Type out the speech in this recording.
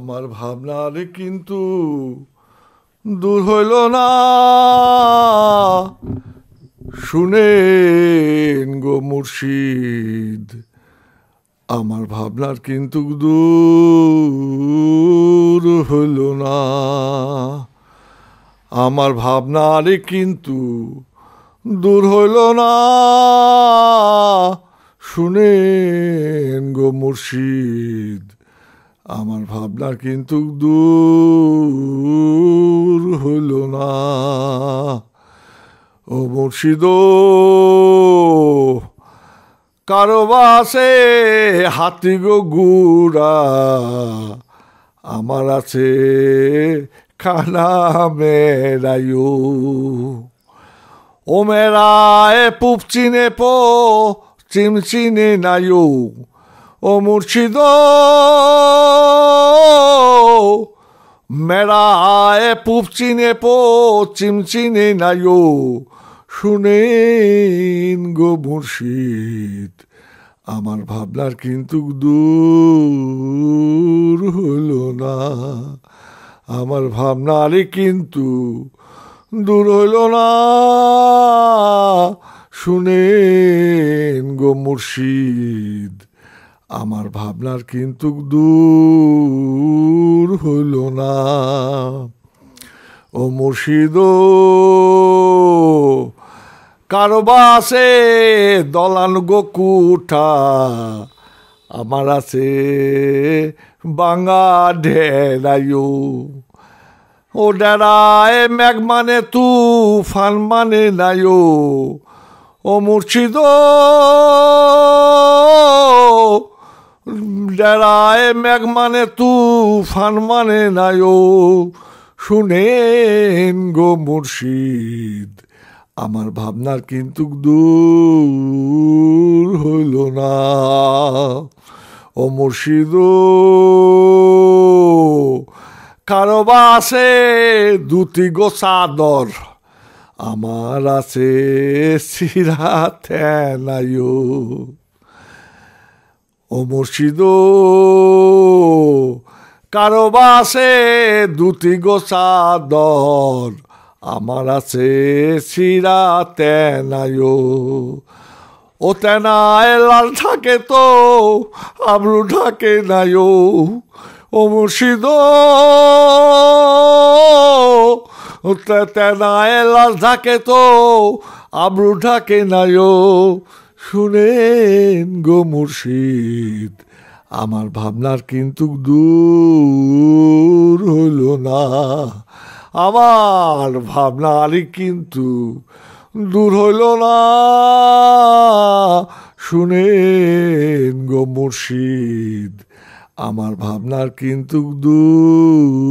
আমার ভাবনার কিন্তু দূর হইল না শুনেন গো মুর্শিদ আমার ভাবনার কিন্তু দূর হইল না আমার আরে কিন্তু দূর হইল না শুনেন গো মুর্শিদ আমার ভাবনা কিন্তু দূর হল না ও মুর্শিদ কারবাসে হাতি গো গুড়া আমার আছে খানা মেরায়ু ও মেরায় পুপ চিনে পো চিমচিনে নায়ু ও মুর্শিদ মেরা আয় পূব চিনে চিম চিনে নাইও শুনেন গো মুর্শিদ আমার ভাবনার কিন্তু দূর হলো না আমার ভাবনারই কিন্তু দূর হইল না শুনেন গো মুর্শিদ আমার ভাবনার কিন্তু দূর হইল না ও মুর্শিদ কারবা আছে দলান গোকুঠা আমার আছে বাঙা ঢেরায়ু ও ডেরায় ম্যাগ মানে তু ফান মানে নাইও ও মুর্শিদ ডেরায় ম্যাগ মানে তুফান মানে ও শুনেন গো মুর্শিদ আমার ভাবনার কিন্তু দূর হইল না ও মুর্শিদ কারবা আছে দুটি গো চাদর আমার আছে সিরা থেনায়ু ও মুর্শিদ কারো বাসে দুটি গোসা দর আমার আছে শিরা তেনায় ও তেনায় লাল থাকে তো আবরু ঢাকে নাই ও মুর্শিদ তেনায় লাল থাকে তো আবরু ঢাকে নাই শুনেন গো মুর্শিদ আমার ভাবনার কিন্তু দূর হইল না আমার ভাবনা আরেক কিন্তু দূর হইল না শুনেন গো মুর্শিদ আমার ভাবনার কিন্তু দূর